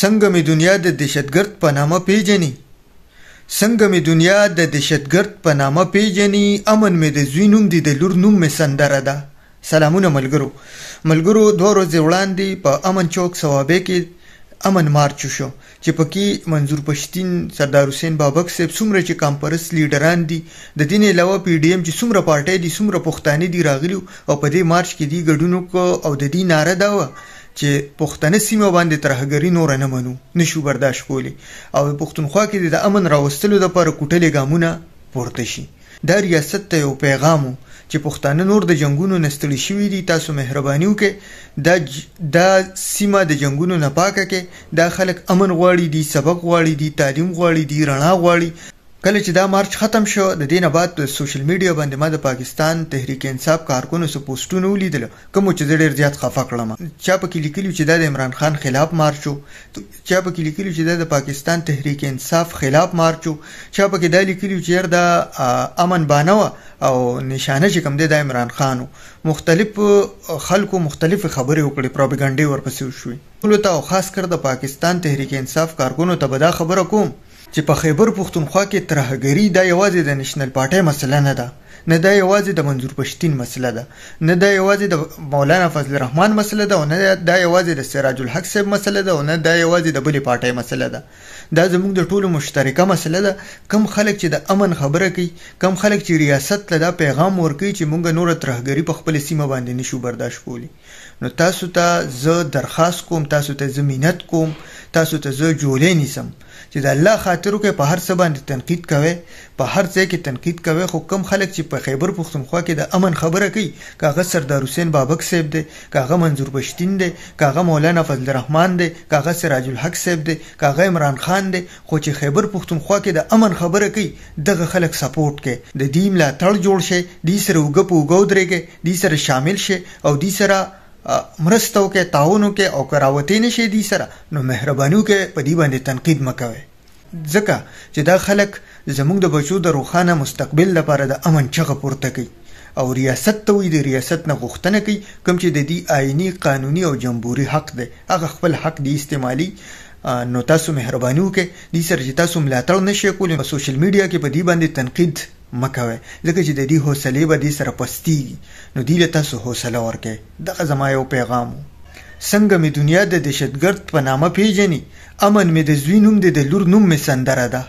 څنګه می دنیا د دهشتګرد په نامه پیژني څنګه می دنیا د دهشتګرد په نامه پیژني امن می د زوی نوم دی د لور نوم می سندره ده سلامونه ملګرو ملګرو دوه ورځې وړاندې په امن چوک ثوابه کې امن مارچ شو چې پکې منظور پښتین سردار حسین بابک صاحب څومره چې کمپرس لیډران دي د دین علاوه پی ډی ایم چې څومره پارټي دي څومره پښتانه دي راغلي او په دې مارچ کې دي ګډون او د دې ناره دا و چې پښتنه سیمه باندې ترهګری نور نه منو نشو برداشت کولی او پښتونخوا کې د امن راوستلو لپاره کوټلې ګامونه پورته شي دا ریاست ته یو پیغام چې پښتانه نور د جنگونو نستړي شوي دي تاسو مهرباني وکړئ دا ج... دا سیمه د جنگونو نه پاکه کې دا خلک امن غواړي دي سبق غواړي دي تعلیم غواړي دي رڼا غواړي کله چې دا مارچ ختم شو د دینه بعد د سوشل میډیا باندې ما د پاکستان تحریک انصاف کارکونو سو پوسټونه ولیدل کوم چې ډېر زیات خفه کړم چا په کې لیکلی چې دا د عمران خان خلاف مارچو چا په کې لیکلی چې دا د پاکستان تحریک انصاف خلاف مارچو چا په کې دا لیکلی چې دا امن بانو او نشانه چې کوم دی د عمران خانو مختلف خلکو مختلف خبرې وکړي پروپاګاندا ورپسې شوې ټول ته خاص کر د پاکستان تحریک انصاف کارکونو ته به دا خبره کوم چې په خیبر پښتونخوا کې ترهګری دا یوازې د نېشنل پارټۍ مسله نه ده نه دا یوازې د منظور پښتین مسله ده نه دا یوازې د مولانا فضل الرحمن مسله ده او نه دا یوازې د سراج الحق صاحب مسله ده او نه دا یوازې د بلې پارټۍ مسله ده دا زموږ د ټولو مشترکه مسله ده کم خلک چې د امن خبره کوي کم خلک چې ریاست ته دا پیغام ورکوي چې موږ نور ترهګری په خپل سیمه باندې نشو برداشت کولی نو تاسو ته زه درخواست کوم تاسو ته زمینت کوم تاسو ته زه جوړې نیسم چې د الله خاطر ډاکټرو کې په هر څه باندې تنقید کوي په هر څه کې تنقید کوي خو کم خلک چې په خیبر پښتونخوا کې د امن خبره کوي کاغه سردار حسین بابک صاحب دی کاغه منظور بشتین دی کاغه مولانا فضل الرحمن دی کاغه سراج الحق صاحب دی کاغه عمران خان دی خو چې خیبر پښتونخوا کې د امن خبره کوي دغه خلک سپورټ کوي د دې ملاتړ جوړ شي دې سره وګ په وګ درېږي دې سره شامل شي او دې سره مرستو کې تعاونو کې او کراوتې نشي دي سره نو مهربانيو کې په دې باندې تنقید مکوي ځکه چې دا خلک زموږ د بچو د روښانه مستقبل لپاره د امن چغه پورته کوي او ریاست ته وي د ریاست نه غوښتنه کوي کوم چې د دې آئینی قانوني او جمهوریت حق دی هغه خپل حق دی استعمالي نو تاسو مهرباني وکړئ دې سره چې تاسو ملاتړ نشئ کولی په سوشل میډیا کې په دې باندې تنقید مکوي ځکه چې د دې حوصلې به دې سره پستیږي نو دې له تاسو حوصله ورکړئ دغه زما یو پیغام و څنګه مې دنیا د دهشتګرد په نامه پیژني امن مې د زوی نوم دی د لور نوم مې سندره ده